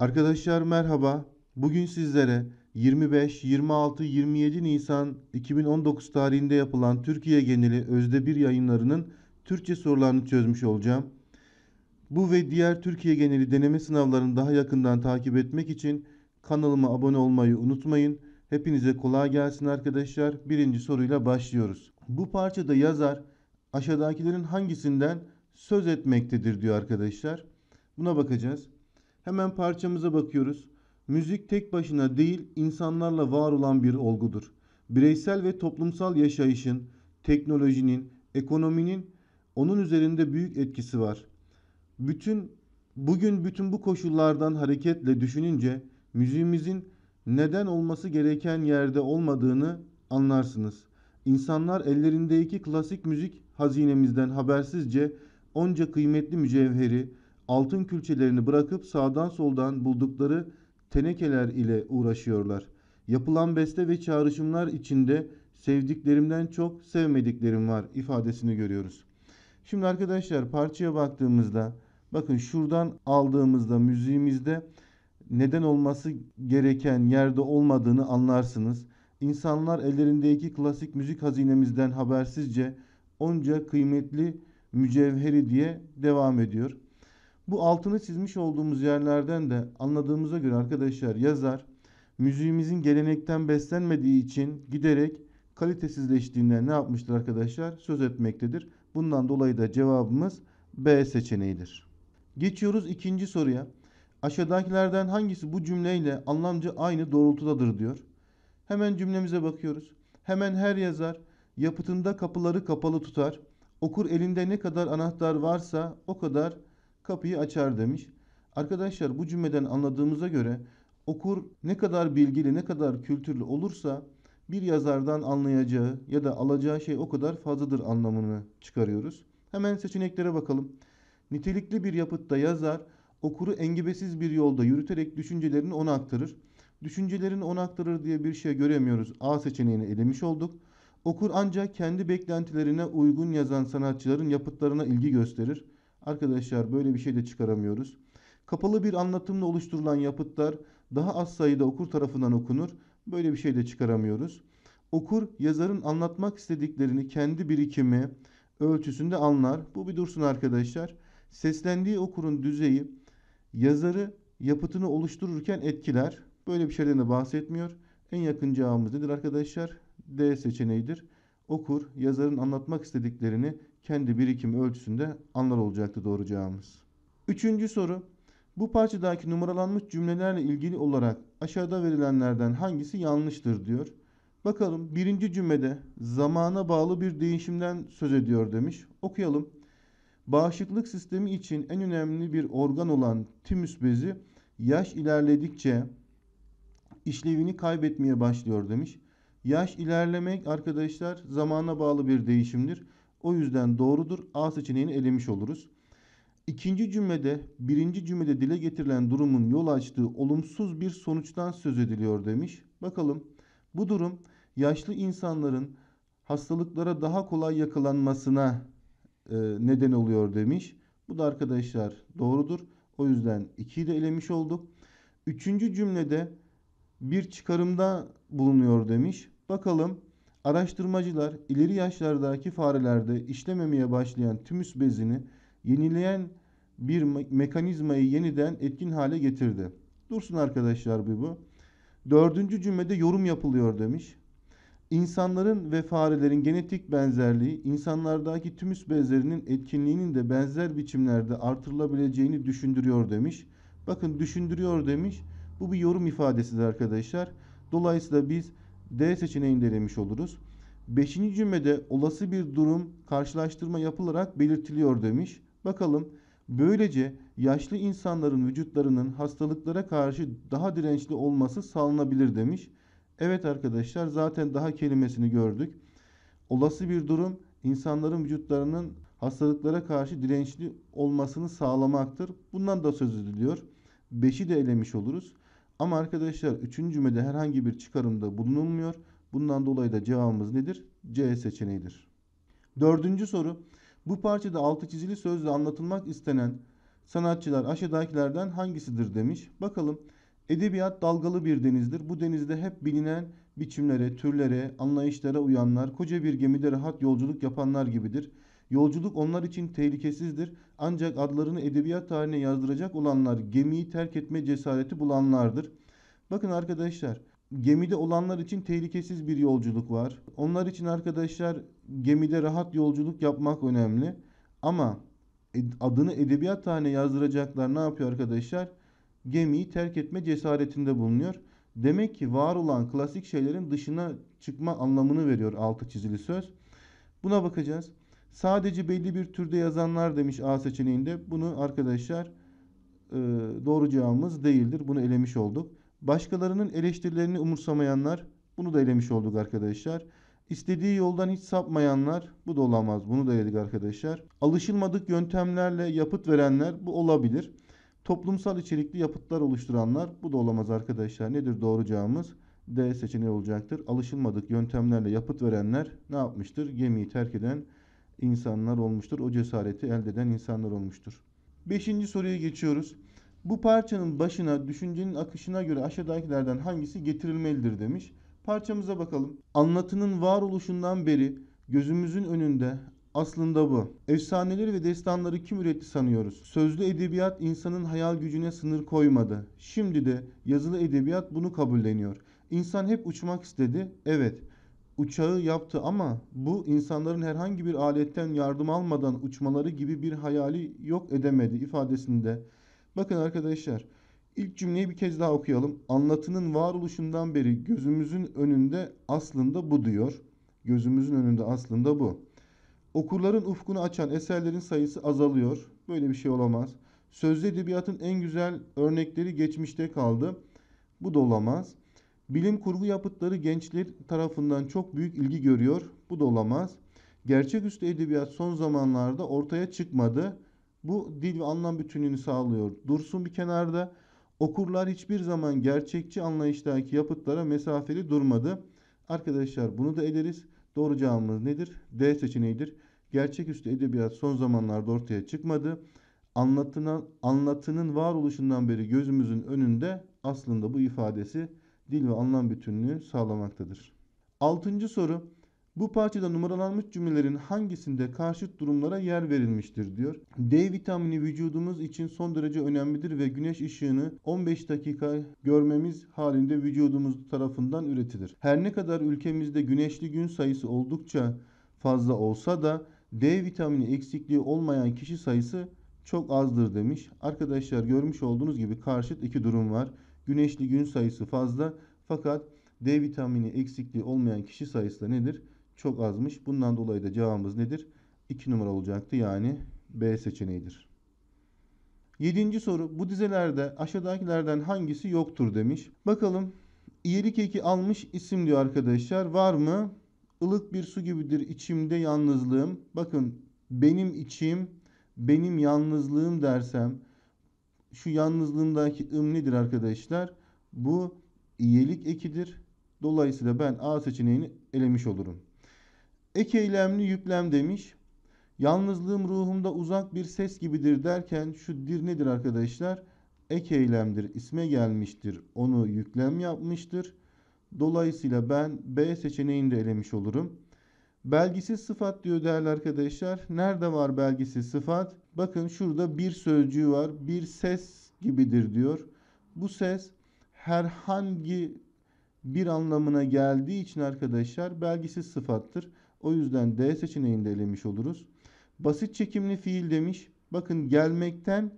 Arkadaşlar merhaba. Bugün sizlere 25, 26, 27 Nisan 2019 tarihinde yapılan Türkiye geneli Özde 1 yayınlarının Türkçe sorularını çözmüş olacağım. Bu ve diğer Türkiye geneli deneme sınavlarını daha yakından takip etmek için kanalıma abone olmayı unutmayın. Hepinize kolay gelsin arkadaşlar. Birinci soruyla başlıyoruz. Bu parçada yazar aşağıdakilerin hangisinden söz etmektedir diyor arkadaşlar. Buna bakacağız. Hemen parçamıza bakıyoruz. Müzik tek başına değil insanlarla var olan bir olgudur. Bireysel ve toplumsal yaşayışın, teknolojinin, ekonominin onun üzerinde büyük etkisi var. Bütün bugün bütün bu koşullardan hareketle düşününce müziğimizin neden olması gereken yerde olmadığını anlarsınız. İnsanlar ellerindeki klasik müzik hazinemizden habersizce onca kıymetli mücevheri altın külçelerini bırakıp sağdan soldan buldukları tenekeler ile uğraşıyorlar. Yapılan beste ve çağrışımlar içinde sevdiklerimden çok sevmediklerim var ifadesini görüyoruz. Şimdi arkadaşlar parçaya baktığımızda bakın şuradan aldığımızda müziğimizde neden olması gereken yerde olmadığını anlarsınız. İnsanlar ellerindeki klasik müzik hazinemizden habersizce onca kıymetli mücevheri diye devam ediyor. Bu altını çizmiş olduğumuz yerlerden de anladığımıza göre arkadaşlar yazar müziğimizin gelenekten beslenmediği için giderek kalitesizleştiğinden ne yapmıştır arkadaşlar? Söz etmektedir. Bundan dolayı da cevabımız B seçeneğidir. Geçiyoruz ikinci soruya. Aşağıdakilerden hangisi bu cümleyle anlamca aynı doğrultudadır diyor. Hemen cümlemize bakıyoruz. Hemen her yazar yapıtında kapıları kapalı tutar. Okur elinde ne kadar anahtar varsa o kadar kapıyı açar demiş. Arkadaşlar bu cümleden anladığımıza göre okur ne kadar bilgili ne kadar kültürlü olursa bir yazardan anlayacağı ya da alacağı şey o kadar fazladır anlamını çıkarıyoruz. Hemen seçeneklere bakalım. Nitelikli bir yapıtta yazar okuru engebesiz bir yolda yürüterek düşüncelerini ona aktarır. Düşüncelerini ona aktarır diye bir şey göremiyoruz. A seçeneğini elemiş olduk. Okur ancak kendi beklentilerine uygun yazan sanatçıların yapıtlarına ilgi gösterir. Arkadaşlar böyle bir şey de çıkaramıyoruz. Kapalı bir anlatımla oluşturulan yapıtlar daha az sayıda okur tarafından okunur. Böyle bir şey de çıkaramıyoruz. Okur yazarın anlatmak istediklerini kendi birikimi ölçüsünde anlar. Bu bir dursun arkadaşlar. Seslendiği okurun düzeyi yazarı yapıtını oluştururken etkiler. Böyle bir şeyden de bahsetmiyor. En yakın cevabımız nedir arkadaşlar? D seçeneğidir. Okur yazarın anlatmak istediklerini kendi birikim ölçüsünde anlar olacaktı doğuracağımız. Üçüncü soru. Bu parçadaki numaralanmış cümlelerle ilgili olarak aşağıda verilenlerden hangisi yanlıştır diyor. Bakalım birinci cümlede zamana bağlı bir değişimden söz ediyor demiş. Okuyalım. Bağışıklık sistemi için en önemli bir organ olan timüs bezi yaş ilerledikçe işlevini kaybetmeye başlıyor demiş. Yaş ilerlemek arkadaşlar zamana bağlı bir değişimdir. O yüzden doğrudur. A seçeneğini elemiş oluruz. İkinci cümlede birinci cümlede dile getirilen durumun yol açtığı olumsuz bir sonuçtan söz ediliyor demiş. Bakalım bu durum yaşlı insanların hastalıklara daha kolay yakalanmasına e, neden oluyor demiş. Bu da arkadaşlar doğrudur. O yüzden 2'yi de elemiş olduk. Üçüncü cümlede bir çıkarımda bulunuyor demiş. Bakalım Araştırmacılar ileri yaşlardaki farelerde işlememeye başlayan tümüs bezini yenileyen bir mekanizmayı yeniden etkin hale getirdi. Dursun arkadaşlar bir bu. Dördüncü cümlede yorum yapılıyor demiş. İnsanların ve farelerin genetik benzerliği insanlardaki tümüs bezlerinin etkinliğinin de benzer biçimlerde artırılabileceğini düşündürüyor demiş. Bakın düşündürüyor demiş. Bu bir yorum ifadesidir arkadaşlar. Dolayısıyla biz D seçeneğini de oluruz. Beşinci cümlede olası bir durum karşılaştırma yapılarak belirtiliyor demiş. Bakalım böylece yaşlı insanların vücutlarının hastalıklara karşı daha dirençli olması sağlanabilir demiş. Evet arkadaşlar zaten daha kelimesini gördük. Olası bir durum insanların vücutlarının hastalıklara karşı dirençli olmasını sağlamaktır. Bundan da söz ediliyor. Beşi de elemiş oluruz. Ama arkadaşlar 3. cümlede herhangi bir çıkarımda bulunulmuyor. Bundan dolayı da cevabımız nedir? C seçeneğidir. Dördüncü soru. Bu parçada altı çizili sözle anlatılmak istenen sanatçılar aşağıdakilerden hangisidir demiş. Bakalım. Edebiyat dalgalı bir denizdir. Bu denizde hep bilinen biçimlere, türlere, anlayışlara uyanlar, koca bir gemide rahat yolculuk yapanlar gibidir. Yolculuk onlar için tehlikesizdir. Ancak adlarını edebiyat tarihine yazdıracak olanlar gemiyi terk etme cesareti bulanlardır. Bakın arkadaşlar gemide olanlar için tehlikesiz bir yolculuk var. Onlar için arkadaşlar gemide rahat yolculuk yapmak önemli. Ama adını edebiyat tarihine yazdıracaklar ne yapıyor arkadaşlar? Gemiyi terk etme cesaretinde bulunuyor. Demek ki var olan klasik şeylerin dışına çıkma anlamını veriyor altı çizili söz. Buna bakacağız. Sadece belli bir türde yazanlar demiş A seçeneğinde. Bunu arkadaşlar e, doğru cevabımız değildir. Bunu elemiş olduk. Başkalarının eleştirilerini umursamayanlar bunu da elemiş olduk arkadaşlar. İstediği yoldan hiç sapmayanlar bu da olamaz. Bunu da eledik arkadaşlar. Alışılmadık yöntemlerle yapıt verenler bu olabilir. Toplumsal içerikli yapıtlar oluşturanlar bu da olamaz arkadaşlar. Nedir doğru cevabımız? D seçeneği olacaktır. Alışılmadık yöntemlerle yapıt verenler ne yapmıştır? Gemiyi terk eden insanlar olmuştur. O cesareti elde eden insanlar olmuştur. Beşinci soruya geçiyoruz. Bu parçanın başına düşüncenin akışına göre aşağıdakilerden hangisi getirilmelidir demiş. Parçamıza bakalım. Anlatının varoluşundan beri gözümüzün önünde aslında bu. Efsaneleri ve destanları kim üretti sanıyoruz? Sözlü edebiyat insanın hayal gücüne sınır koymadı. Şimdi de yazılı edebiyat bunu kabulleniyor. İnsan hep uçmak istedi. Evet uçağı yaptı ama bu insanların herhangi bir aletten yardım almadan uçmaları gibi bir hayali yok edemedi ifadesinde. Bakın arkadaşlar ilk cümleyi bir kez daha okuyalım. Anlatının varoluşundan beri gözümüzün önünde aslında bu diyor. Gözümüzün önünde aslında bu. Okurların ufkunu açan eserlerin sayısı azalıyor. Böyle bir şey olamaz. Sözlü edebiyatın en güzel örnekleri geçmişte kaldı. Bu da olamaz. Bilim kurgu yapıtları gençler tarafından çok büyük ilgi görüyor. Bu da olamaz. Gerçeküstü edebiyat son zamanlarda ortaya çıkmadı. Bu dil ve anlam bütünlüğünü sağlıyor. Dursun bir kenarda. Okurlar hiçbir zaman gerçekçi anlayıştaki yapıtlara mesafeli durmadı. Arkadaşlar bunu da ederiz. Doğru cevabımız nedir? D seçeneğidir. Gerçeküstü edebiyat son zamanlarda ortaya çıkmadı. Anlatının anlatının varoluşundan beri gözümüzün önünde aslında bu ifadesi dil ve anlam bütünlüğü sağlamaktadır. Altıncı soru. Bu parçada numaralanmış cümlelerin hangisinde karşıt durumlara yer verilmiştir diyor. D vitamini vücudumuz için son derece önemlidir ve güneş ışığını 15 dakika görmemiz halinde vücudumuz tarafından üretilir. Her ne kadar ülkemizde güneşli gün sayısı oldukça fazla olsa da D vitamini eksikliği olmayan kişi sayısı çok azdır demiş. Arkadaşlar görmüş olduğunuz gibi karşıt iki durum var. Güneşli gün sayısı fazla fakat D vitamini eksikliği olmayan kişi sayısı da nedir? Çok azmış. Bundan dolayı da cevabımız nedir? 2 numara olacaktı yani B seçeneğidir. 7. soru bu dizelerde aşağıdakilerden hangisi yoktur demiş. Bakalım iyilik eki almış isim diyor arkadaşlar. Var mı? Ilık bir su gibidir içimde yalnızlığım. Bakın benim içim, benim yalnızlığım dersem şu yalnızlığımdaki ım nedir arkadaşlar? Bu iyilik ekidir. Dolayısıyla ben A seçeneğini elemiş olurum. Ek eylemli yüklem demiş. Yalnızlığım ruhumda uzak bir ses gibidir derken şu dir nedir arkadaşlar? Ek eylemdir, İsme gelmiştir, onu yüklem yapmıştır. Dolayısıyla ben B seçeneğini de elemiş olurum. Belgisiz sıfat diyor değerli arkadaşlar. Nerede var belgisiz sıfat? Bakın şurada bir sözcüğü var. Bir ses gibidir diyor. Bu ses herhangi bir anlamına geldiği için arkadaşlar belgisiz sıfattır. O yüzden D seçeneğini de elemiş oluruz. Basit çekimli fiil demiş. Bakın gelmekten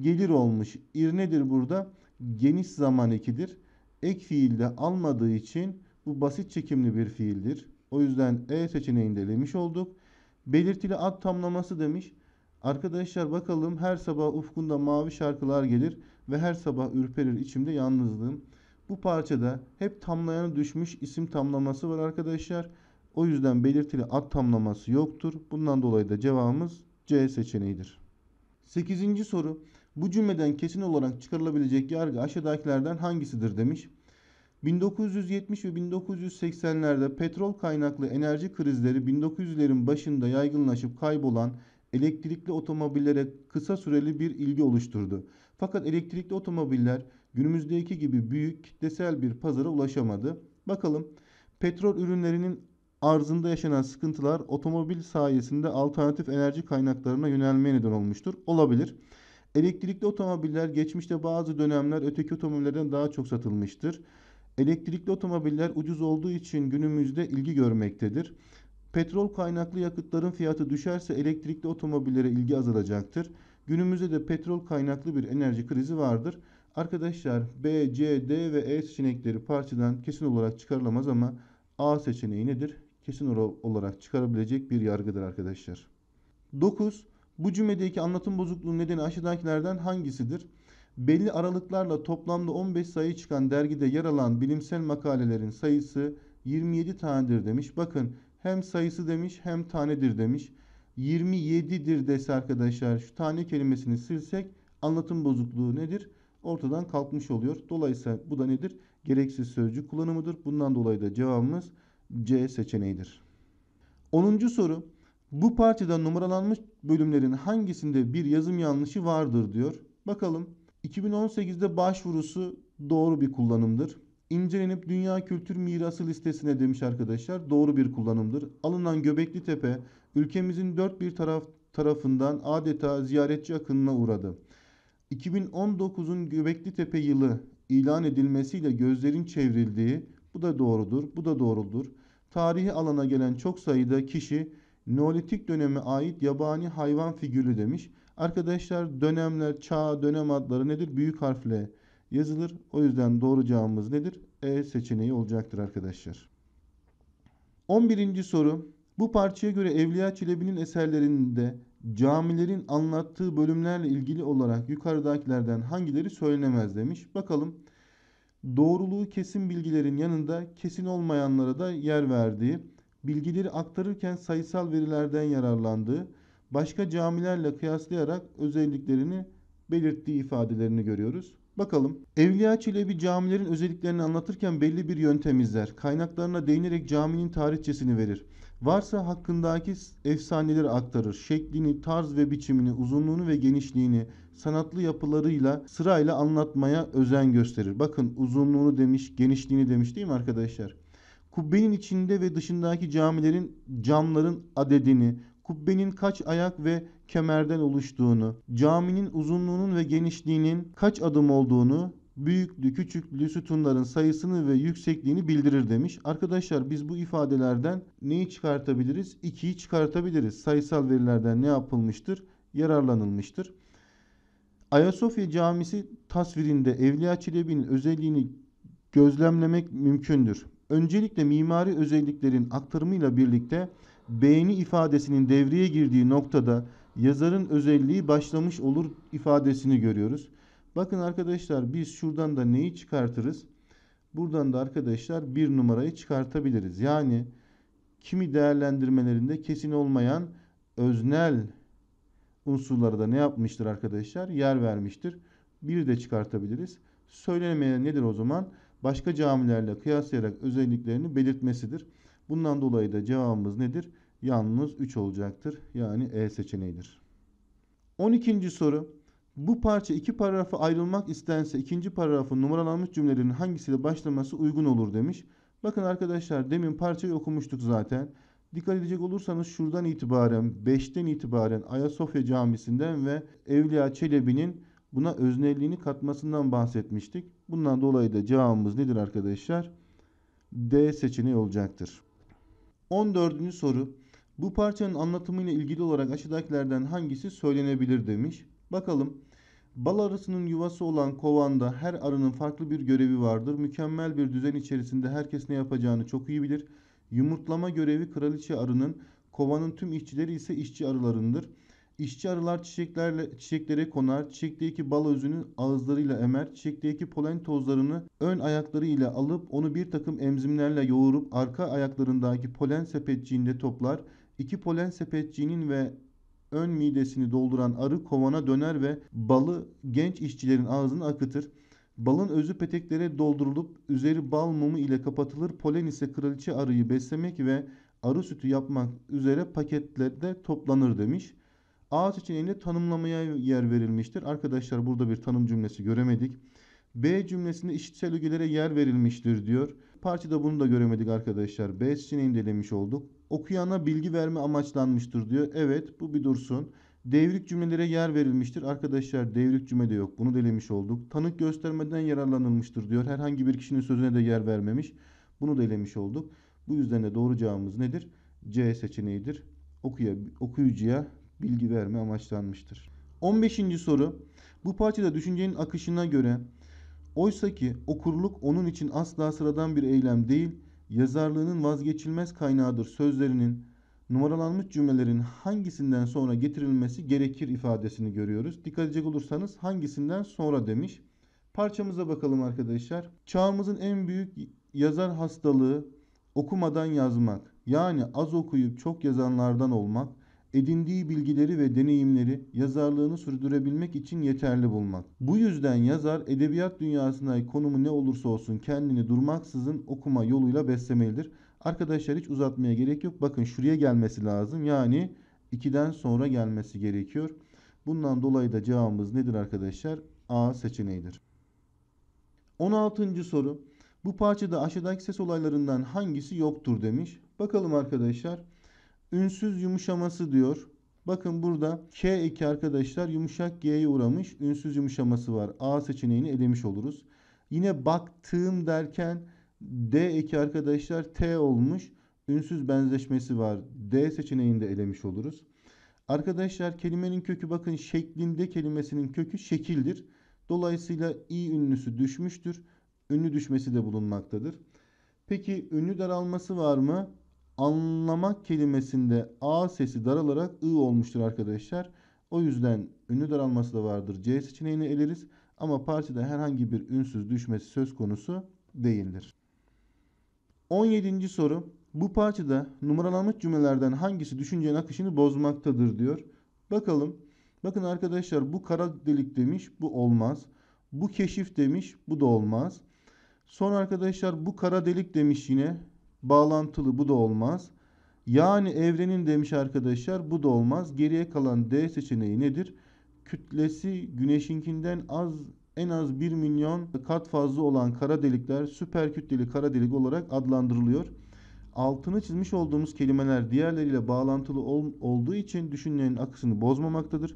gelir olmuş. İr nedir burada? Geniş zaman ekidir. Ek fiilde almadığı için bu basit çekimli bir fiildir. O yüzden E seçeneğini de elemiş olduk. Belirtili ad tamlaması demiş. Arkadaşlar bakalım her sabah ufkunda mavi şarkılar gelir ve her sabah ürperir içimde yalnızlığım. Bu parçada hep tamlayana düşmüş isim tamlaması var arkadaşlar. O yüzden belirtili ad tamlaması yoktur. Bundan dolayı da cevabımız C seçeneğidir. 8. soru. Bu cümleden kesin olarak çıkarılabilecek yargı aşağıdakilerden hangisidir demiş. 1970 ve 1980'lerde petrol kaynaklı enerji krizleri 1900'lerin başında yaygınlaşıp kaybolan elektrikli otomobillere kısa süreli bir ilgi oluşturdu. Fakat elektrikli otomobiller günümüzdeki gibi büyük kitlesel bir pazara ulaşamadı. Bakalım petrol ürünlerinin arzında yaşanan sıkıntılar otomobil sayesinde alternatif enerji kaynaklarına yönelmeye neden olmuştur. Olabilir. Elektrikli otomobiller geçmişte bazı dönemler öteki otomobillerden daha çok satılmıştır. Elektrikli otomobiller ucuz olduğu için günümüzde ilgi görmektedir. Petrol kaynaklı yakıtların fiyatı düşerse elektrikli otomobillere ilgi azalacaktır. Günümüzde de petrol kaynaklı bir enerji krizi vardır. Arkadaşlar B, C, D ve E seçenekleri parçadan kesin olarak çıkarılamaz ama A seçeneği nedir? Kesin olarak çıkarabilecek bir yargıdır arkadaşlar. 9. Bu cümledeki anlatım bozukluğunun nedeni aşağıdakilerden hangisidir? belli aralıklarla toplamda 15 sayı çıkan dergide yer alan bilimsel makalelerin sayısı 27 tanedir demiş. Bakın hem sayısı demiş hem tanedir demiş. 27'dir dese arkadaşlar şu tane kelimesini silsek anlatım bozukluğu nedir? Ortadan kalkmış oluyor. Dolayısıyla bu da nedir? Gereksiz sözcük kullanımıdır. Bundan dolayı da cevabımız C seçeneğidir. 10. soru. Bu parçada numaralanmış bölümlerin hangisinde bir yazım yanlışı vardır diyor. Bakalım. 2018'de başvurusu doğru bir kullanımdır. İncelenip Dünya Kültür Mirası listesine demiş arkadaşlar. Doğru bir kullanımdır. Alınan Göbekli Tepe ülkemizin dört bir taraf tarafından adeta ziyaretçi akınına uğradı. 2019'un Göbekli Tepe yılı ilan edilmesiyle gözlerin çevrildiği bu da doğrudur, bu da doğrudur. Tarihi alana gelen çok sayıda kişi Neolitik döneme ait yabani hayvan figürü demiş. Arkadaşlar dönemler, çağ, dönem adları nedir? Büyük harfle yazılır. O yüzden doğru cevabımız nedir? E seçeneği olacaktır arkadaşlar. 11. soru. Bu parçaya göre Evliya Çelebi'nin eserlerinde camilerin anlattığı bölümlerle ilgili olarak yukarıdakilerden hangileri söylenemez demiş. Bakalım doğruluğu kesin bilgilerin yanında kesin olmayanlara da yer verdiği, bilgileri aktarırken sayısal verilerden yararlandığı, başka camilerle kıyaslayarak özelliklerini belirttiği ifadelerini görüyoruz. Bakalım. Evliya Çelebi camilerin özelliklerini anlatırken belli bir yöntem izler. Kaynaklarına değinerek caminin tarihçesini verir. Varsa hakkındaki efsaneleri aktarır. Şeklini, tarz ve biçimini, uzunluğunu ve genişliğini sanatlı yapılarıyla sırayla anlatmaya özen gösterir. Bakın uzunluğunu demiş, genişliğini demiş değil mi arkadaşlar? Kubbenin içinde ve dışındaki camilerin camların adedini, kubbenin kaç ayak ve kemerden oluştuğunu, caminin uzunluğunun ve genişliğinin kaç adım olduğunu, büyüklü, küçüklü sütunların sayısını ve yüksekliğini bildirir demiş. Arkadaşlar biz bu ifadelerden neyi çıkartabiliriz? 2'yi çıkartabiliriz. Sayısal verilerden ne yapılmıştır? Yararlanılmıştır. Ayasofya Camisi tasvirinde Evliya Çelebi'nin özelliğini gözlemlemek mümkündür. Öncelikle mimari özelliklerin aktarımıyla birlikte beğeni ifadesinin devreye girdiği noktada yazarın özelliği başlamış olur ifadesini görüyoruz. Bakın arkadaşlar biz şuradan da neyi çıkartırız? Buradan da arkadaşlar bir numarayı çıkartabiliriz. Yani kimi değerlendirmelerinde kesin olmayan öznel unsurlara da ne yapmıştır arkadaşlar? Yer vermiştir. Bir de çıkartabiliriz. Söylenmeye nedir o zaman? Başka camilerle kıyaslayarak özelliklerini belirtmesidir. Bundan dolayı da cevabımız nedir? Yalnız 3 olacaktır. Yani E seçeneğidir. 12. soru. Bu parça iki paragrafa ayrılmak istense ikinci paragrafın numaralanmış cümlelerin hangisiyle başlaması uygun olur demiş. Bakın arkadaşlar demin parçayı okumuştuk zaten. Dikkat edecek olursanız şuradan itibaren 5'ten itibaren Ayasofya Camisi'nden ve Evliya Çelebi'nin buna öznelliğini katmasından bahsetmiştik. Bundan dolayı da cevabımız nedir arkadaşlar? D seçeneği olacaktır. 14. soru. Bu parçanın anlatımıyla ilgili olarak aşağıdakilerden hangisi söylenebilir demiş. Bakalım. Bal arısının yuvası olan kovanda her arının farklı bir görevi vardır. Mükemmel bir düzen içerisinde herkes ne yapacağını çok iyi bilir. Yumurtlama görevi kraliçe arının, kovanın tüm işçileri ise işçi arılarındır.'' İşçi arılar çiçeklerle, çiçeklere konar, çiçekteki bal özünü ağızlarıyla emer, çiçekteki polen tozlarını ön ayakları ile alıp onu bir takım emzimlerle yoğurup arka ayaklarındaki polen sepetçiğinde toplar, İki polen sepetçiğinin ve ön midesini dolduran arı kovana döner ve balı genç işçilerin ağzını akıtır. Balın özü peteklere doldurulup üzeri bal mumu ile kapatılır. Polen ise kraliçe arıyı beslemek ve arı sütü yapmak üzere paketlerde toplanır demiş. A seçeneğinde tanımlamaya yer verilmiştir. Arkadaşlar burada bir tanım cümlesi göremedik. B cümlesinde işitsel ögelere yer verilmiştir diyor. Parçada bunu da göremedik arkadaşlar. B seçeneğini de elemiş olduk. Okuyana bilgi verme amaçlanmıştır diyor. Evet bu bir dursun. Devrik cümlelere yer verilmiştir. Arkadaşlar devrik cümle de yok. Bunu delemiş olduk. Tanık göstermeden yararlanılmıştır diyor. Herhangi bir kişinin sözüne de yer vermemiş. Bunu da olduk. Bu yüzden de doğru cevabımız nedir? C seçeneğidir. Okuya, okuyucuya bilgi verme amaçlanmıştır. 15. soru. Bu parçada düşüncenin akışına göre oysa ki okurluk onun için asla sıradan bir eylem değil, yazarlığının vazgeçilmez kaynağıdır sözlerinin numaralanmış cümlelerin hangisinden sonra getirilmesi gerekir ifadesini görüyoruz. Dikkat edecek olursanız hangisinden sonra demiş. Parçamıza bakalım arkadaşlar. Çağımızın en büyük yazar hastalığı okumadan yazmak. Yani az okuyup çok yazanlardan olmak edindiği bilgileri ve deneyimleri yazarlığını sürdürebilmek için yeterli bulmak. Bu yüzden yazar edebiyat dünyasına konumu ne olursa olsun kendini durmaksızın okuma yoluyla beslemelidir. Arkadaşlar hiç uzatmaya gerek yok. Bakın şuraya gelmesi lazım. Yani 2'den sonra gelmesi gerekiyor. Bundan dolayı da cevabımız nedir arkadaşlar? A seçeneğidir. 16. soru. Bu parçada aşağıdaki ses olaylarından hangisi yoktur demiş. Bakalım arkadaşlar. Ünsüz yumuşaması diyor. Bakın burada K2 arkadaşlar yumuşak G'ye uğramış. Ünsüz yumuşaması var. A seçeneğini elemiş oluruz. Yine baktığım derken D2 arkadaşlar T olmuş. Ünsüz benzeşmesi var. D seçeneğini de elemiş oluruz. Arkadaşlar kelimenin kökü bakın şeklinde kelimesinin kökü şekildir. Dolayısıyla i ünlüsü düşmüştür. Ünlü düşmesi de bulunmaktadır. Peki ünlü daralması var mı? anlamak kelimesinde a sesi daralarak ı olmuştur arkadaşlar. O yüzden ünlü daralması da vardır. C seçeneğini eleriz ama parçada herhangi bir ünsüz düşmesi söz konusu değildir. 17. soru. Bu parçada numaralanmış cümlelerden hangisi düşüncenin akışını bozmaktadır diyor. Bakalım. Bakın arkadaşlar bu kara delik demiş bu olmaz. Bu keşif demiş bu da olmaz. Son arkadaşlar bu kara delik demiş yine Bağlantılı bu da olmaz. Yani evrenin demiş arkadaşlar bu da olmaz. Geriye kalan D seçeneği nedir? Kütlesi güneşinkinden az en az 1 milyon kat fazla olan kara delikler süper kütleli kara delik olarak adlandırılıyor. Altını çizmiş olduğumuz kelimeler diğerleriyle bağlantılı ol, olduğu için düşüncenin akışını bozmamaktadır.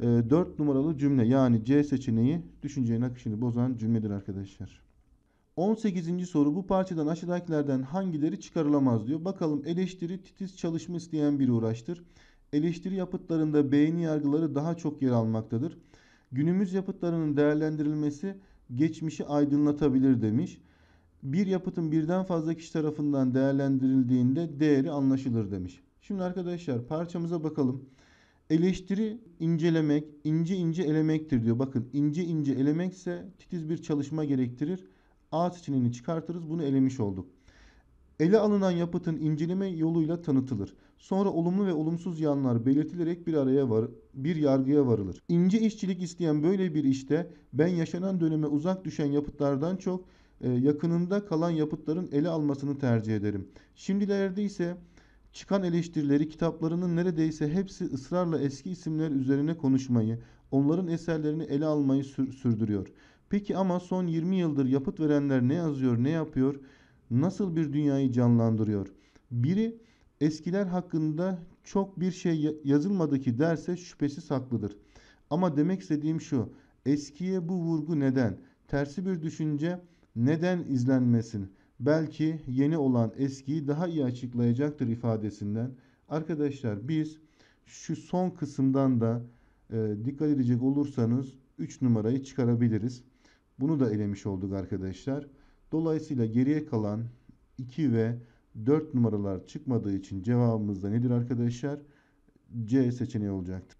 E, ee, 4 numaralı cümle yani C seçeneği düşüncenin akışını bozan cümledir arkadaşlar. 18. soru bu parçadan aşağıdakilerden hangileri çıkarılamaz diyor. Bakalım eleştiri titiz çalışma isteyen biri uğraştır. Eleştiri yapıtlarında beğeni yargıları daha çok yer almaktadır. Günümüz yapıtlarının değerlendirilmesi geçmişi aydınlatabilir demiş. Bir yapıtın birden fazla kişi tarafından değerlendirildiğinde değeri anlaşılır demiş. Şimdi arkadaşlar parçamıza bakalım. Eleştiri incelemek, ince ince elemektir diyor. Bakın ince ince elemekse titiz bir çalışma gerektirir. A seçeneğini çıkartırız. Bunu elemiş olduk. Ele alınan yapıtın inceleme yoluyla tanıtılır. Sonra olumlu ve olumsuz yanlar belirtilerek bir araya var, bir yargıya varılır. İnce işçilik isteyen böyle bir işte ben yaşanan döneme uzak düşen yapıtlardan çok e, yakınında kalan yapıtların ele almasını tercih ederim. Şimdilerde ise çıkan eleştirileri kitaplarının neredeyse hepsi ısrarla eski isimler üzerine konuşmayı, onların eserlerini ele almayı sür sürdürüyor. Peki ama son 20 yıldır yapıt verenler ne yazıyor, ne yapıyor, nasıl bir dünyayı canlandırıyor? Biri eskiler hakkında çok bir şey yazılmadı ki derse şüphesiz haklıdır. Ama demek istediğim şu, eskiye bu vurgu neden? Tersi bir düşünce neden izlenmesin? Belki yeni olan eskiyi daha iyi açıklayacaktır ifadesinden. Arkadaşlar biz şu son kısımdan da e, dikkat edecek olursanız 3 numarayı çıkarabiliriz. Bunu da elemiş olduk arkadaşlar. Dolayısıyla geriye kalan 2 ve 4 numaralar çıkmadığı için cevabımız da nedir arkadaşlar? C seçeneği olacaktır.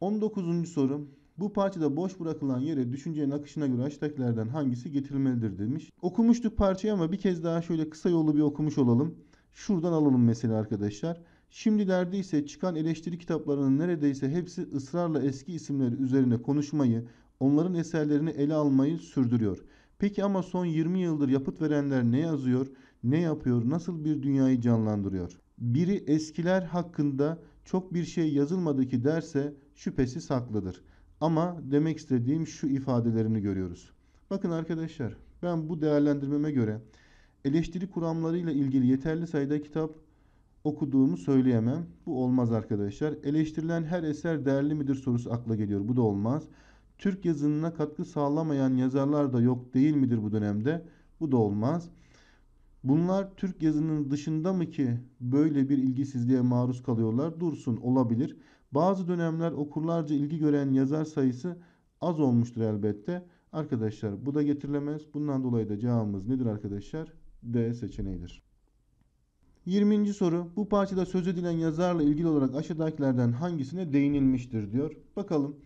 19. sorum. Bu parçada boş bırakılan yere düşüncenin akışına göre aşağıdakilerden hangisi getirilmelidir demiş. Okumuştuk parçayı ama bir kez daha şöyle kısa yolu bir okumuş olalım. Şuradan alalım mesela arkadaşlar. Şimdilerde ise çıkan eleştiri kitaplarının neredeyse hepsi ısrarla eski isimleri üzerine konuşmayı, onların eserlerini ele almayı sürdürüyor. Peki ama son 20 yıldır yapıt verenler ne yazıyor, ne yapıyor, nasıl bir dünyayı canlandırıyor? Biri eskiler hakkında çok bir şey yazılmadı ki derse şüphesiz haklıdır. Ama demek istediğim şu ifadelerini görüyoruz. Bakın arkadaşlar ben bu değerlendirmeme göre eleştiri kuramlarıyla ilgili yeterli sayıda kitap okuduğumu söyleyemem. Bu olmaz arkadaşlar. Eleştirilen her eser değerli midir sorusu akla geliyor. Bu da olmaz. Türk yazınına katkı sağlamayan yazarlar da yok değil midir bu dönemde? Bu da olmaz. Bunlar Türk yazının dışında mı ki böyle bir ilgisizliğe maruz kalıyorlar? Dursun olabilir. Bazı dönemler okurlarca ilgi gören yazar sayısı az olmuştur elbette. Arkadaşlar bu da getirilemez. Bundan dolayı da cevabımız nedir arkadaşlar? D seçeneğidir. 20. soru. Bu parçada söz edilen yazarla ilgili olarak aşağıdakilerden hangisine değinilmiştir diyor. Bakalım.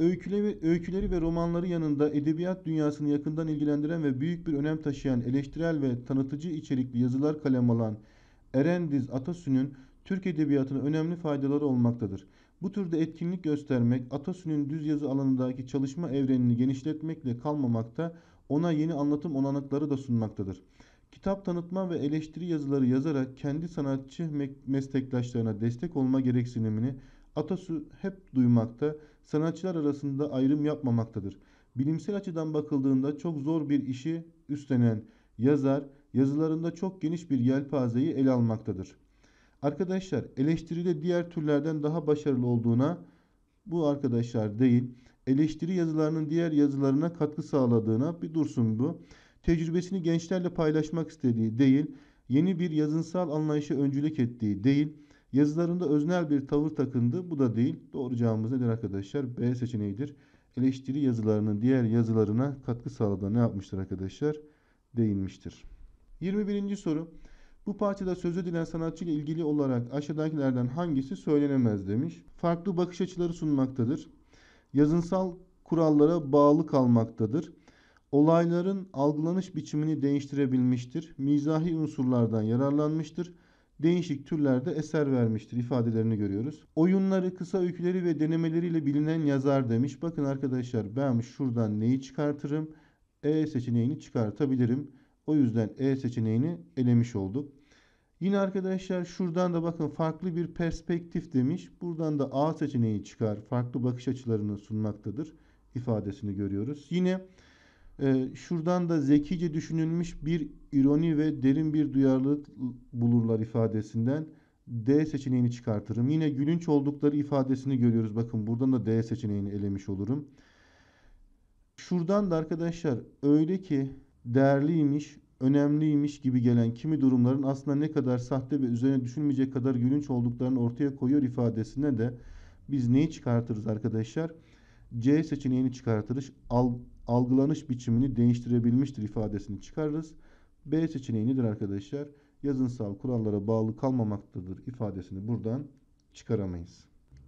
Öyküleri, öyküleri ve romanları yanında edebiyat dünyasını yakından ilgilendiren ve büyük bir önem taşıyan eleştirel ve tanıtıcı içerikli yazılar kalem alan Erendiz Atasü'nün Türk edebiyatına önemli faydaları olmaktadır. Bu türde etkinlik göstermek, Atasü'nün düz yazı alanındaki çalışma evrenini genişletmekle kalmamakta, ona yeni anlatım olanakları da sunmaktadır. Kitap tanıtma ve eleştiri yazıları yazarak kendi sanatçı meslektaşlarına destek olma gereksinimini Atasu hep duymakta, sanatçılar arasında ayrım yapmamaktadır. Bilimsel açıdan bakıldığında çok zor bir işi üstlenen yazar yazılarında çok geniş bir yelpazeyi ele almaktadır. Arkadaşlar eleştiride diğer türlerden daha başarılı olduğuna bu arkadaşlar değil eleştiri yazılarının diğer yazılarına katkı sağladığına bir dursun bu. Tecrübesini gençlerle paylaşmak istediği değil, yeni bir yazınsal anlayışa öncülük ettiği değil, Yazılarında öznel bir tavır takındı. Bu da değil. Doğru cevabımız nedir arkadaşlar? B seçeneğidir. Eleştiri yazılarının diğer yazılarına katkı sağladığı ne yapmıştır arkadaşlar? Değinmiştir. 21. soru. Bu parçada sözü edilen sanatçı ile ilgili olarak aşağıdakilerden hangisi söylenemez demiş. Farklı bakış açıları sunmaktadır. Yazınsal kurallara bağlı kalmaktadır. Olayların algılanış biçimini değiştirebilmiştir. Mizahi unsurlardan yararlanmıştır değişik türlerde eser vermiştir ifadelerini görüyoruz. Oyunları, kısa öyküleri ve denemeleriyle bilinen yazar demiş. Bakın arkadaşlar ben şuradan neyi çıkartırım? E seçeneğini çıkartabilirim. O yüzden E seçeneğini elemiş olduk. Yine arkadaşlar şuradan da bakın farklı bir perspektif demiş. Buradan da A seçeneği çıkar. Farklı bakış açılarını sunmaktadır ifadesini görüyoruz. Yine ee, şuradan da zekice düşünülmüş bir ironi ve derin bir duyarlılık bulurlar ifadesinden D seçeneğini çıkartırım. Yine gülünç oldukları ifadesini görüyoruz. Bakın buradan da D seçeneğini elemiş olurum. Şuradan da arkadaşlar öyle ki değerliymiş, önemliymiş gibi gelen kimi durumların aslında ne kadar sahte ve üzerine düşünmeyecek kadar gülünç olduklarını ortaya koyuyor ifadesine de biz neyi çıkartırız arkadaşlar? C seçeneğini çıkartılış algılanış biçimini değiştirebilmiştir ifadesini çıkarırız. B nedir arkadaşlar. Yazınsal kurallara bağlı kalmamaktadır ifadesini buradan çıkaramayız.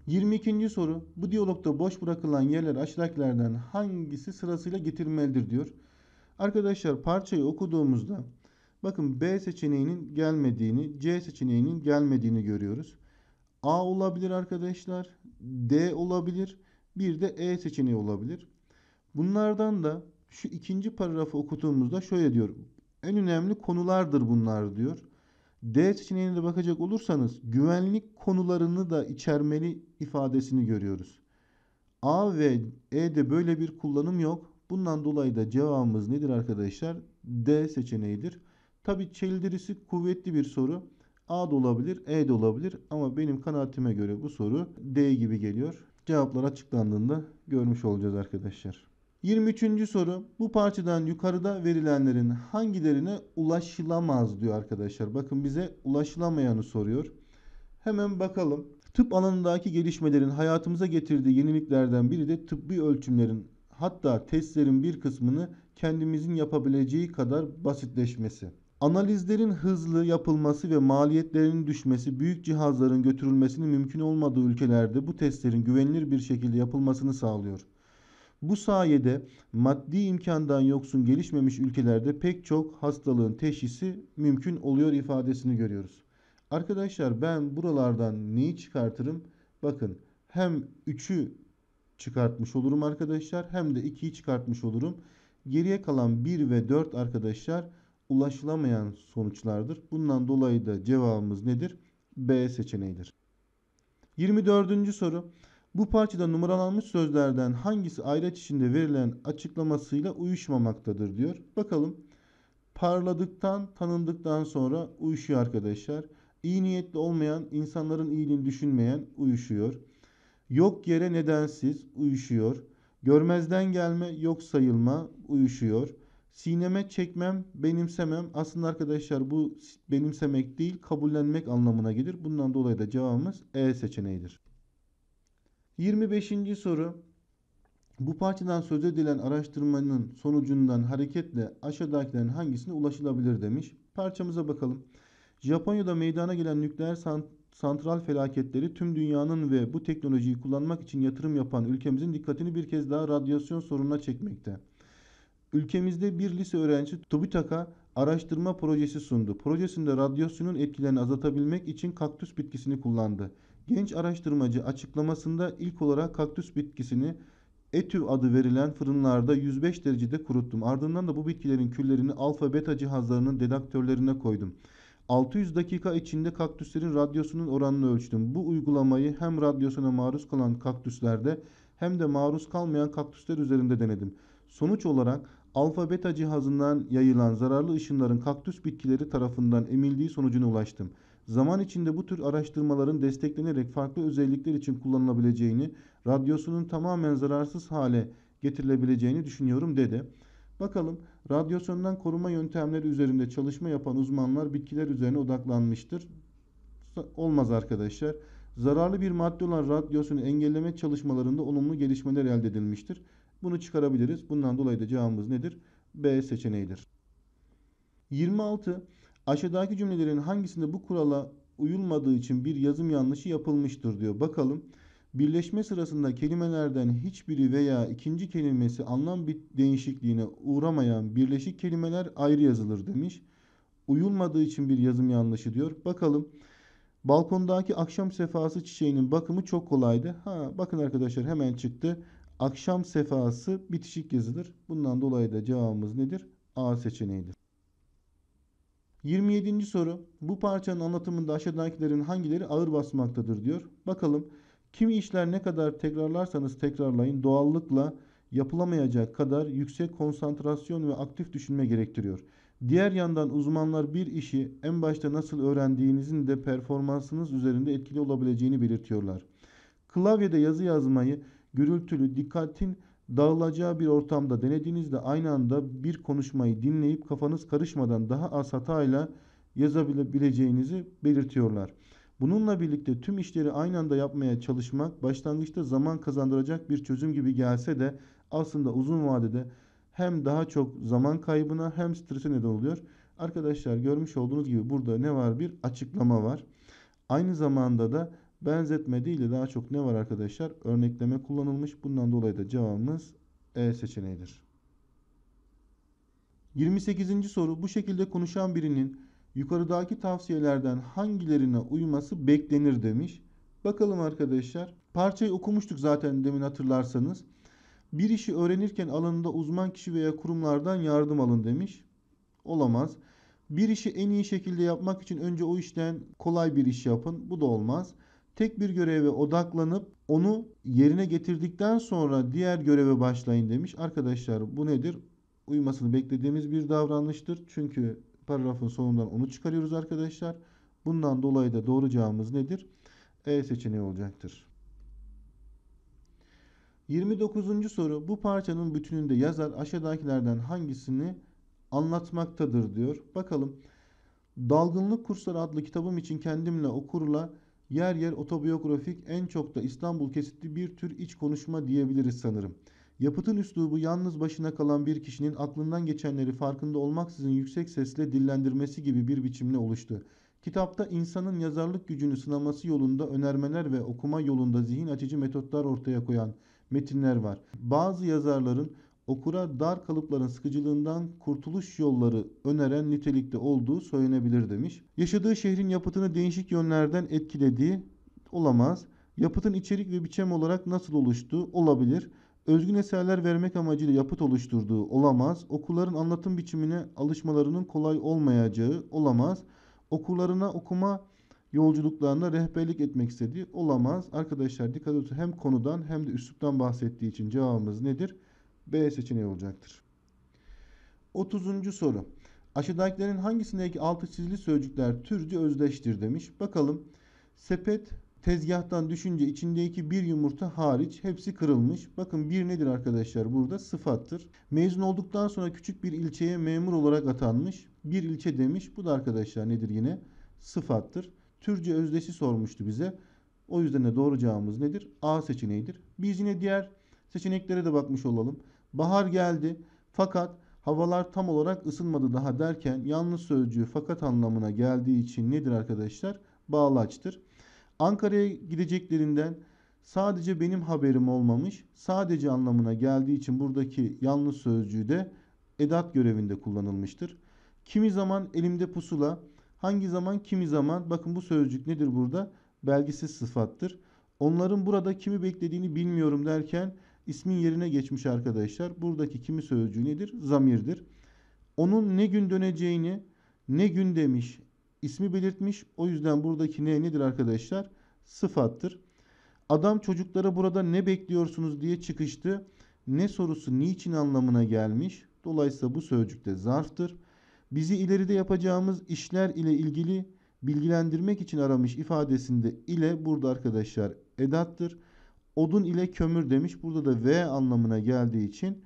22. soru. Bu diyalogda boş bırakılan yerler aşağıdakilerden hangisi sırasıyla getirilmelidir diyor. Arkadaşlar parçayı okuduğumuzda bakın B seçeneğinin gelmediğini, C seçeneğinin gelmediğini görüyoruz. A olabilir arkadaşlar, D olabilir bir de E seçeneği olabilir. Bunlardan da şu ikinci paragrafı okuduğumuzda şöyle diyor. En önemli konulardır bunlar diyor. D seçeneğine de bakacak olursanız güvenlik konularını da içermeli ifadesini görüyoruz. A ve E'de böyle bir kullanım yok. Bundan dolayı da cevabımız nedir arkadaşlar? D seçeneğidir. Tabi çeldirisi kuvvetli bir soru. A da olabilir, E de olabilir ama benim kanaatime göre bu soru D gibi geliyor cevaplar açıklandığında görmüş olacağız arkadaşlar. 23. soru. Bu parçadan yukarıda verilenlerin hangilerine ulaşılamaz diyor arkadaşlar. Bakın bize ulaşılamayanı soruyor. Hemen bakalım. Tıp alanındaki gelişmelerin hayatımıza getirdiği yeniliklerden biri de tıbbi ölçümlerin hatta testlerin bir kısmını kendimizin yapabileceği kadar basitleşmesi. Analizlerin hızlı yapılması ve maliyetlerinin düşmesi büyük cihazların götürülmesinin mümkün olmadığı ülkelerde bu testlerin güvenilir bir şekilde yapılmasını sağlıyor. Bu sayede maddi imkandan yoksun gelişmemiş ülkelerde pek çok hastalığın teşhisi mümkün oluyor ifadesini görüyoruz. Arkadaşlar ben buralardan neyi çıkartırım? Bakın hem 3'ü çıkartmış olurum arkadaşlar hem de 2'yi çıkartmış olurum. Geriye kalan 1 ve 4 arkadaşlar ulaşılamayan sonuçlardır. Bundan dolayı da cevabımız nedir? B seçeneğidir. 24. soru. Bu parçada numaralanmış sözlerden hangisi ayraç içinde verilen açıklamasıyla uyuşmamaktadır diyor. Bakalım. Parladıktan, tanındıktan sonra uyuşuyor arkadaşlar. İyi niyetli olmayan, insanların iyiliğini düşünmeyen uyuşuyor. Yok yere nedensiz uyuşuyor. Görmezden gelme, yok sayılma uyuşuyor sineme çekmem, benimsemem aslında arkadaşlar bu benimsemek değil kabullenmek anlamına gelir. Bundan dolayı da cevabımız E seçeneğidir. 25. soru. Bu parçadan söz edilen araştırmanın sonucundan hareketle aşağıdakilerin hangisine ulaşılabilir demiş. Parçamıza bakalım. Japonya'da meydana gelen nükleer santral felaketleri tüm dünyanın ve bu teknolojiyi kullanmak için yatırım yapan ülkemizin dikkatini bir kez daha radyasyon sorununa çekmekte. Ülkemizde bir lise öğrencisi TÜBİTAK'a araştırma projesi sundu. Projesinde radyasyonun etkilerini azaltabilmek için kaktüs bitkisini kullandı. Genç araştırmacı açıklamasında ilk olarak kaktüs bitkisini etü adı verilen fırınlarda 105 derecede kuruttum. Ardından da bu bitkilerin küllerini alfa beta cihazlarının dedaktörlerine koydum. 600 dakika içinde kaktüslerin radyosunun oranını ölçtüm. Bu uygulamayı hem radyosuna maruz kalan kaktüslerde hem de maruz kalmayan kaktüsler üzerinde denedim. Sonuç olarak alfa beta cihazından yayılan zararlı ışınların kaktüs bitkileri tarafından emildiği sonucuna ulaştım. Zaman içinde bu tür araştırmaların desteklenerek farklı özellikler için kullanılabileceğini, radyosunun tamamen zararsız hale getirilebileceğini düşünüyorum dedi. Bakalım radyasyondan koruma yöntemleri üzerinde çalışma yapan uzmanlar bitkiler üzerine odaklanmıştır. Olmaz arkadaşlar. Zararlı bir madde olan radyasyonu engelleme çalışmalarında olumlu gelişmeler elde edilmiştir. Bunu çıkarabiliriz. Bundan dolayı da cevabımız nedir? B seçeneğidir. 26. Aşağıdaki cümlelerin hangisinde bu kurala uyulmadığı için bir yazım yanlışı yapılmıştır diyor. Bakalım. Birleşme sırasında kelimelerden hiçbiri veya ikinci kelimesi anlam bir değişikliğine uğramayan birleşik kelimeler ayrı yazılır demiş. Uyulmadığı için bir yazım yanlışı diyor. Bakalım. Balkondaki akşam sefası çiçeğinin bakımı çok kolaydı. Ha bakın arkadaşlar hemen çıktı. Akşam sefası bitişik yazılır. Bundan dolayı da cevabımız nedir? A seçeneğidir. 27. soru. Bu parçanın anlatımında aşağıdakilerin hangileri ağır basmaktadır diyor. Bakalım kimi işler ne kadar tekrarlarsanız tekrarlayın doğallıkla yapılamayacak kadar yüksek konsantrasyon ve aktif düşünme gerektiriyor. Diğer yandan uzmanlar bir işi en başta nasıl öğrendiğinizin de performansınız üzerinde etkili olabileceğini belirtiyorlar. Klavyede yazı yazmayı gürültülü, dikkatin dağılacağı bir ortamda denediğinizde aynı anda bir konuşmayı dinleyip kafanız karışmadan daha az hatayla yazabileceğinizi belirtiyorlar. Bununla birlikte tüm işleri aynı anda yapmaya çalışmak başlangıçta zaman kazandıracak bir çözüm gibi gelse de aslında uzun vadede hem daha çok zaman kaybına hem strese neden oluyor. Arkadaşlar görmüş olduğunuz gibi burada ne var bir açıklama var. Aynı zamanda da Benzetme değil de daha çok ne var arkadaşlar? Örnekleme kullanılmış. Bundan dolayı da cevabımız E seçeneğidir. 28. soru bu şekilde konuşan birinin yukarıdaki tavsiyelerden hangilerine uyması beklenir demiş. Bakalım arkadaşlar. Parçayı okumuştuk zaten demin hatırlarsanız. Bir işi öğrenirken alanında uzman kişi veya kurumlardan yardım alın demiş. Olamaz. Bir işi en iyi şekilde yapmak için önce o işten kolay bir iş yapın. Bu da olmaz tek bir göreve odaklanıp onu yerine getirdikten sonra diğer göreve başlayın demiş. Arkadaşlar bu nedir? Uymasını beklediğimiz bir davranıştır. Çünkü paragrafın sonundan onu çıkarıyoruz arkadaşlar. Bundan dolayı da doğru cevabımız nedir? E seçeneği olacaktır. 29. soru bu parçanın bütününde yazar aşağıdakilerden hangisini anlatmaktadır diyor. Bakalım. Dalgınlık Kursları adlı kitabım için kendimle okurla Yer yer otobiyografik en çok da İstanbul kesitli bir tür iç konuşma diyebiliriz sanırım. Yapıtın üslubu yalnız başına kalan bir kişinin aklından geçenleri farkında olmaksızın yüksek sesle dillendirmesi gibi bir biçimle oluştu. Kitapta insanın yazarlık gücünü sınaması yolunda önermeler ve okuma yolunda zihin açıcı metotlar ortaya koyan metinler var. Bazı yazarların okura dar kalıpların sıkıcılığından kurtuluş yolları öneren nitelikte olduğu söylenebilir demiş. Yaşadığı şehrin yapıtını değişik yönlerden etkilediği olamaz. Yapıtın içerik ve biçem olarak nasıl oluştu olabilir. Özgün eserler vermek amacıyla yapıt oluşturduğu olamaz. Okulların anlatım biçimine alışmalarının kolay olmayacağı olamaz. Okullarına okuma yolculuklarına rehberlik etmek istediği olamaz. Arkadaşlar dikkat edin hem konudan hem de üsluptan bahsettiği için cevabımız nedir? B seçeneği olacaktır. 30. soru. Aşağıdakilerin hangisindeki altı çizili sözcükler türce özdeştir demiş. Bakalım. Sepet tezgahtan düşünce içindeki bir yumurta hariç hepsi kırılmış. Bakın bir nedir arkadaşlar burada? Sıfattır. Mezun olduktan sonra küçük bir ilçeye memur olarak atanmış. Bir ilçe demiş. Bu da arkadaşlar nedir yine? Sıfattır. Türce özdeşi sormuştu bize. O yüzden de doğru cevabımız nedir? A seçeneğidir. Biz yine diğer seçeneklere de bakmış olalım. Bahar geldi fakat havalar tam olarak ısınmadı daha derken yalnız sözcüğü fakat anlamına geldiği için nedir arkadaşlar? Bağlaçtır. Ankara'ya gideceklerinden sadece benim haberim olmamış, sadece anlamına geldiği için buradaki yalnız sözcüğü de edat görevinde kullanılmıştır. Kimi zaman elimde pusula, hangi zaman kimi zaman bakın bu sözcük nedir burada? Belgisiz sıfattır. Onların burada kimi beklediğini bilmiyorum derken ismin yerine geçmiş arkadaşlar. Buradaki kimi sözcüğü nedir? Zamirdir. Onun ne gün döneceğini, ne gün demiş, ismi belirtmiş. O yüzden buradaki ne nedir arkadaşlar? Sıfattır. Adam çocuklara burada ne bekliyorsunuz diye çıkıştı. Ne sorusu niçin anlamına gelmiş. Dolayısıyla bu sözcük de zarftır. Bizi ileride yapacağımız işler ile ilgili bilgilendirmek için aramış ifadesinde ile burada arkadaşlar edattır odun ile kömür demiş. Burada da V anlamına geldiği için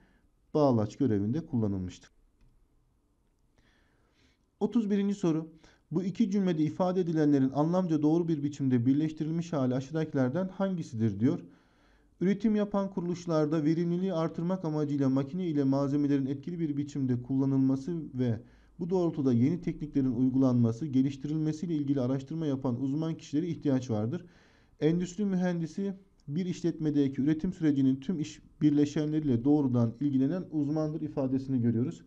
bağlaç görevinde kullanılmıştır. 31. soru. Bu iki cümlede ifade edilenlerin anlamca doğru bir biçimde birleştirilmiş hali aşağıdakilerden hangisidir diyor. Üretim yapan kuruluşlarda verimliliği artırmak amacıyla makine ile malzemelerin etkili bir biçimde kullanılması ve bu doğrultuda yeni tekniklerin uygulanması, geliştirilmesiyle ilgili araştırma yapan uzman kişilere ihtiyaç vardır. Endüstri mühendisi bir işletmedeki üretim sürecinin tüm iş birleşenleriyle doğrudan ilgilenen uzmandır ifadesini görüyoruz.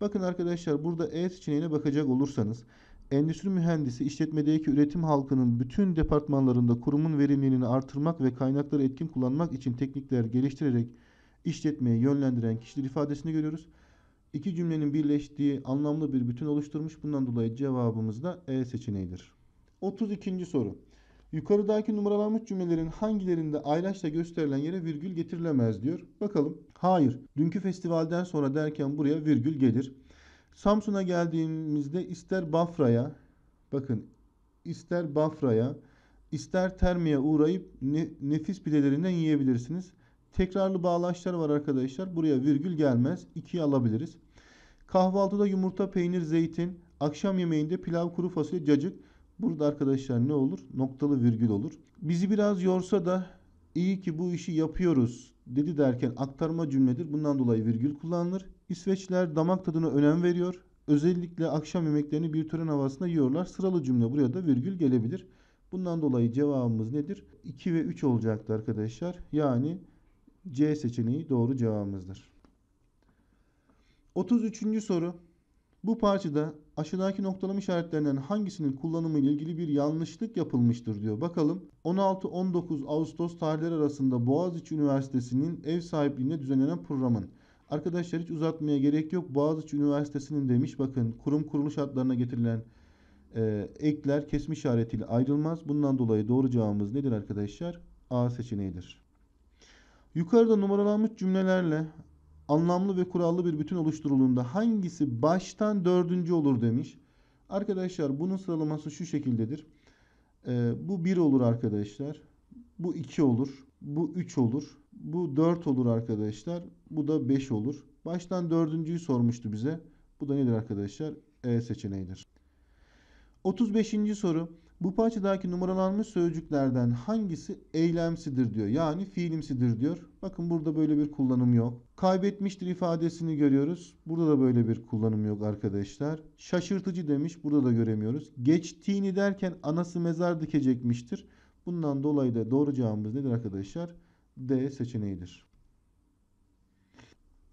Bakın arkadaşlar burada E seçeneğine bakacak olursanız endüstri mühendisi işletmedeki üretim halkının bütün departmanlarında kurumun verimliliğini artırmak ve kaynakları etkin kullanmak için teknikler geliştirerek işletmeye yönlendiren kişiler ifadesini görüyoruz. İki cümlenin birleştiği anlamlı bir bütün oluşturmuş. Bundan dolayı cevabımız da E seçeneğidir. 32. soru. Yukarıdaki numaralanmış cümlelerin hangilerinde ayraçla gösterilen yere virgül getirilemez diyor. Bakalım. Hayır. Dünkü festivalden sonra derken buraya virgül gelir. Samsun'a geldiğimizde ister Bafra'ya bakın ister Bafra'ya ister Termi'ye uğrayıp ne, nefis pidelerinden yiyebilirsiniz. Tekrarlı bağlaçlar var arkadaşlar. Buraya virgül gelmez. İkiyi alabiliriz. Kahvaltıda yumurta, peynir, zeytin. Akşam yemeğinde pilav, kuru fasulye, cacık. Burada arkadaşlar ne olur? Noktalı virgül olur. Bizi biraz yorsa da iyi ki bu işi yapıyoruz dedi derken aktarma cümledir. Bundan dolayı virgül kullanılır. İsveçliler damak tadına önem veriyor. Özellikle akşam yemeklerini bir tören havasında yiyorlar. Sıralı cümle buraya da virgül gelebilir. Bundan dolayı cevabımız nedir? 2 ve 3 olacaktı arkadaşlar. Yani C seçeneği doğru cevabımızdır. 33. soru. Bu parçada aşağıdaki noktalama işaretlerinden hangisinin kullanımı ile ilgili bir yanlışlık yapılmıştır diyor. Bakalım 16-19 Ağustos tarihleri arasında Boğaziçi Üniversitesi'nin ev sahipliğinde düzenlenen programın. Arkadaşlar hiç uzatmaya gerek yok. Boğaziçi Üniversitesi'nin demiş bakın kurum kuruluş adlarına getirilen e, ekler kesme işaretiyle ayrılmaz. Bundan dolayı doğru cevabımız nedir arkadaşlar? A seçeneğidir. Yukarıda numaralanmış cümlelerle anlamlı ve kurallı bir bütün oluşturulduğunda hangisi baştan dördüncü olur demiş. Arkadaşlar bunun sıralaması şu şekildedir. Ee, bu 1 olur arkadaşlar. Bu 2 olur. Bu 3 olur. Bu 4 olur arkadaşlar. Bu da 5 olur. Baştan dördüncüyü sormuştu bize. Bu da nedir arkadaşlar? E seçeneğidir. 35. soru. Bu parçadaki numaralanmış sözcüklerden hangisi eylemsidir diyor. Yani fiilimsidir diyor. Bakın burada böyle bir kullanım yok. Kaybetmiştir ifadesini görüyoruz. Burada da böyle bir kullanım yok arkadaşlar. Şaşırtıcı demiş. Burada da göremiyoruz. Geçtiğini derken anası mezar dikecekmiştir. Bundan dolayı da doğru cevabımız nedir arkadaşlar? D seçeneğidir.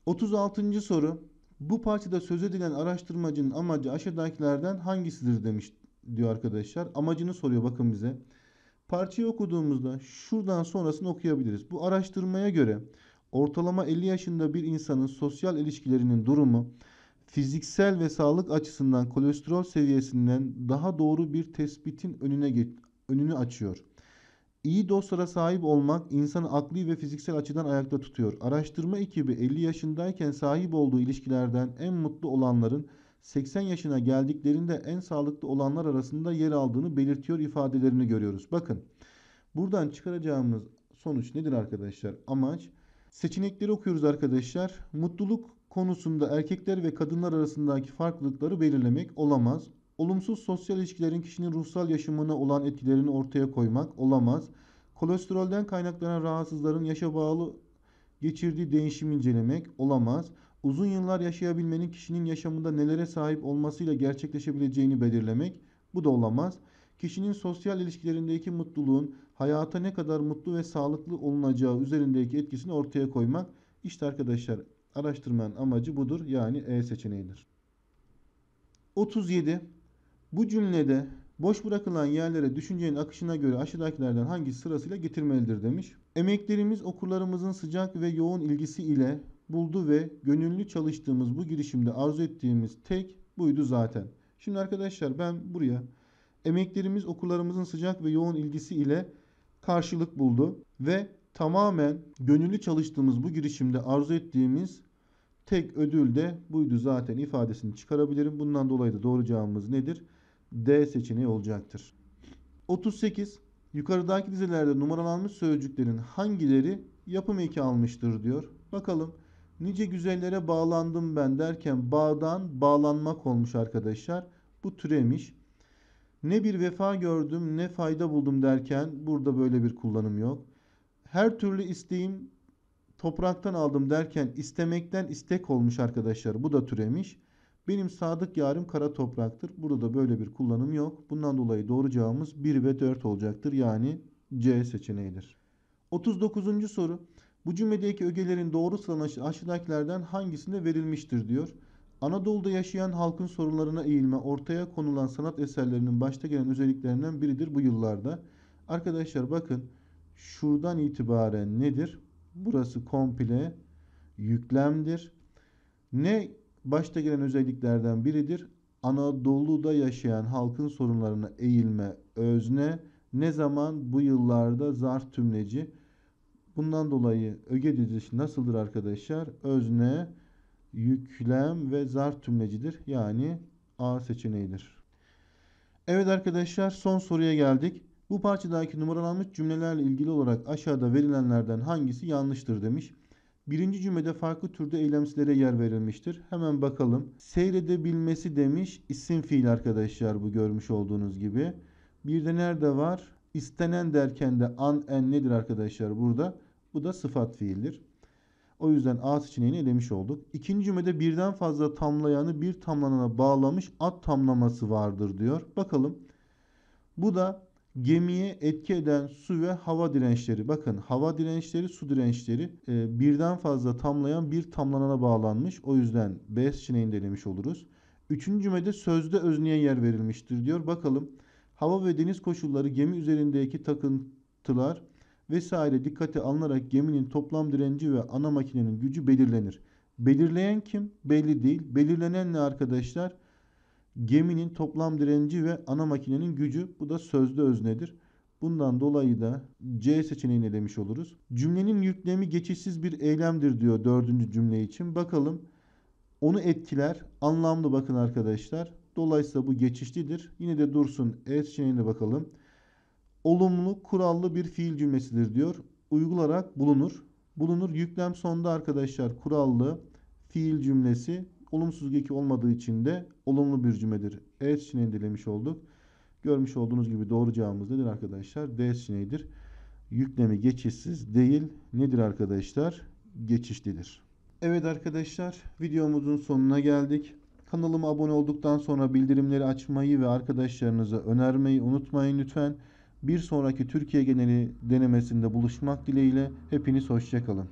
36. soru. Bu parçada söz edilen araştırmacının amacı aşağıdakilerden hangisidir demiş diyor arkadaşlar. Amacını soruyor bakın bize. Parçayı okuduğumuzda şuradan sonrasını okuyabiliriz. Bu araştırmaya göre ortalama 50 yaşında bir insanın sosyal ilişkilerinin durumu fiziksel ve sağlık açısından kolesterol seviyesinden daha doğru bir tespitin önüne geç, önünü açıyor. İyi dostlara sahip olmak insanı akli ve fiziksel açıdan ayakta tutuyor. Araştırma ekibi 50 yaşındayken sahip olduğu ilişkilerden en mutlu olanların 80 yaşına geldiklerinde en sağlıklı olanlar arasında yer aldığını belirtiyor ifadelerini görüyoruz. Bakın buradan çıkaracağımız sonuç nedir arkadaşlar? Amaç seçenekleri okuyoruz arkadaşlar. Mutluluk konusunda erkekler ve kadınlar arasındaki farklılıkları belirlemek olamaz. Olumsuz sosyal ilişkilerin kişinin ruhsal yaşamına olan etkilerini ortaya koymak olamaz. Kolesterolden kaynaklanan rahatsızların yaşa bağlı geçirdiği değişimi incelemek olamaz uzun yıllar yaşayabilmenin kişinin yaşamında nelere sahip olmasıyla gerçekleşebileceğini belirlemek, bu da olamaz. Kişinin sosyal ilişkilerindeki mutluluğun hayata ne kadar mutlu ve sağlıklı olunacağı üzerindeki etkisini ortaya koymak, işte arkadaşlar araştırmanın amacı budur yani E seçeneğidir. 37. Bu cümlede boş bırakılan yerlere düşüncenin akışına göre aşağıdakilerden hangisi sırasıyla getirmelidir demiş. Emeklerimiz okurlarımızın sıcak ve yoğun ilgisi ile buldu ve gönüllü çalıştığımız bu girişimde arzu ettiğimiz tek buydu zaten. Şimdi arkadaşlar ben buraya emeklerimiz okullarımızın sıcak ve yoğun ilgisi ile karşılık buldu ve tamamen gönüllü çalıştığımız bu girişimde arzu ettiğimiz tek ödül de buydu zaten ifadesini çıkarabilirim. Bundan dolayı da doğru cevabımız nedir? D seçeneği olacaktır. 38. Yukarıdaki dizelerde numaralanmış sözcüklerin hangileri yapım eki almıştır diyor. Bakalım Nice güzellere bağlandım ben derken bağdan bağlanmak olmuş arkadaşlar. Bu türemiş. Ne bir vefa gördüm ne fayda buldum derken burada böyle bir kullanım yok. Her türlü isteğim topraktan aldım derken istemekten istek olmuş arkadaşlar. Bu da türemiş. Benim sadık yarım kara topraktır. Burada da böyle bir kullanım yok. Bundan dolayı doğru cevabımız 1 ve 4 olacaktır. Yani C seçeneğidir. 39. soru. Bu cümledeki ögelerin doğru sıralanışı aşağıdakilerden hangisinde verilmiştir diyor. Anadolu'da yaşayan halkın sorunlarına eğilme ortaya konulan sanat eserlerinin başta gelen özelliklerinden biridir bu yıllarda. Arkadaşlar bakın şuradan itibaren nedir? Burası komple yüklemdir. Ne başta gelen özelliklerden biridir? Anadolu'da yaşayan halkın sorunlarına eğilme özne ne zaman bu yıllarda zarf tümleci Bundan dolayı öge dizisi nasıldır arkadaşlar? Özne, yüklem ve zarf tümlecidir. Yani A seçeneğidir. Evet arkadaşlar son soruya geldik. Bu parçadaki numaralanmış cümlelerle ilgili olarak aşağıda verilenlerden hangisi yanlıştır demiş. Birinci cümlede farklı türde eylemsilere yer verilmiştir. Hemen bakalım. Seyredebilmesi demiş isim fiil arkadaşlar bu görmüş olduğunuz gibi. Bir de nerede var? İstenen derken de an en nedir arkadaşlar burada? Bu da sıfat fiildir. O yüzden A seçeneğini elemiş olduk. İkinci cümlede birden fazla tamlayanı bir tamlanana bağlamış at tamlaması vardır diyor. Bakalım. Bu da gemiye etki eden su ve hava dirençleri. Bakın hava dirençleri, su dirençleri e, birden fazla tamlayan bir tamlanana bağlanmış. O yüzden B seçeneğini de elemiş oluruz. Üçüncü cümlede sözde özneye yer verilmiştir diyor. Bakalım. Hava ve deniz koşulları gemi üzerindeki takıntılar vesaire dikkate alınarak geminin toplam direnci ve ana makinenin gücü belirlenir. Belirleyen kim? Belli değil. Belirlenen ne arkadaşlar? Geminin toplam direnci ve ana makinenin gücü. Bu da sözlü öznedir. Bundan dolayı da C seçeneğini demiş oluruz. Cümlenin yüklemi geçişsiz bir eylemdir diyor dördüncü cümle için. Bakalım onu etkiler. Anlamlı bakın arkadaşlar. Dolayısıyla bu geçişlidir. Yine de dursun. E seçeneğine bakalım olumlu kurallı bir fiil cümlesidir diyor. Uygularak bulunur. Bulunur yüklem sonda arkadaşlar kurallı fiil cümlesi olumsuz geki olmadığı için de olumlu bir cümledir. E seçeneğini dilemiş olduk. Görmüş olduğunuz gibi doğru cevabımız nedir arkadaşlar? D seçeneğidir. Yüklemi geçişsiz değil. Nedir arkadaşlar? Geçişlidir. Evet arkadaşlar videomuzun sonuna geldik. Kanalıma abone olduktan sonra bildirimleri açmayı ve arkadaşlarınıza önermeyi unutmayın lütfen. Bir sonraki Türkiye geneli denemesinde buluşmak dileğiyle hepiniz hoşçakalın.